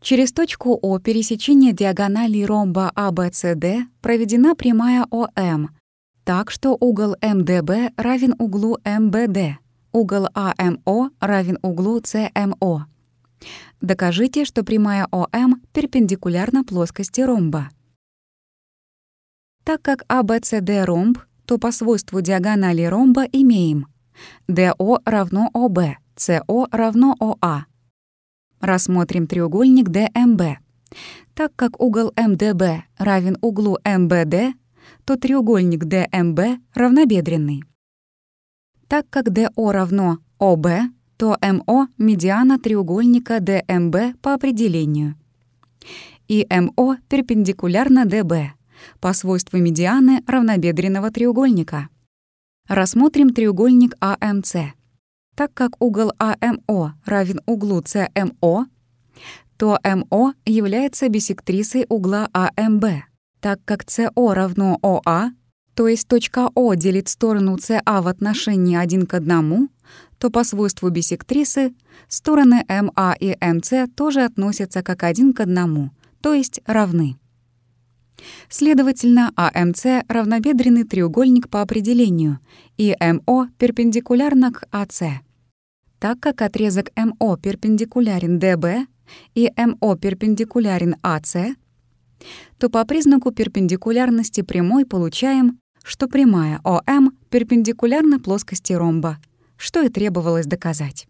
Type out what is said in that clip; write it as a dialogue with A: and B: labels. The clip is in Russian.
A: Через точку О пересечения диагоналей ромба ABCD а проведена прямая ОМ, так что угол МДБ равен углу МБД, угол АМО равен углу СМО. Докажите, что прямая ОМ перпендикулярна плоскости ромба. Так как ABCD а ромб, то по свойству диагонали ромба имеем DO равно OB, CO равно OA, Рассмотрим треугольник ДМБ. Так как угол МДБ равен углу МБД, то треугольник ДМБ равнобедренный. Так как ДО равно ОБ, то МО — медиана треугольника ДМБ по определению. И МО перпендикулярно ДБ по свойству медианы равнобедренного треугольника. Рассмотрим треугольник АМЦ. Так как угол АМО равен углу СМО, то МО является бисектрисой угла АМБ. Так как СО равно ОА, то есть точка О делит сторону СА в отношении 1 к 1, то по свойству бисектрисы стороны МА и МС тоже относятся как 1 к 1, то есть равны. Следовательно, АМС — равнобедренный треугольник по определению, и МО перпендикулярно к АС. Так как отрезок МО перпендикулярен ДБ и МО перпендикулярен АС, то по признаку перпендикулярности прямой получаем, что прямая ОМ перпендикулярна плоскости ромба, что и требовалось доказать.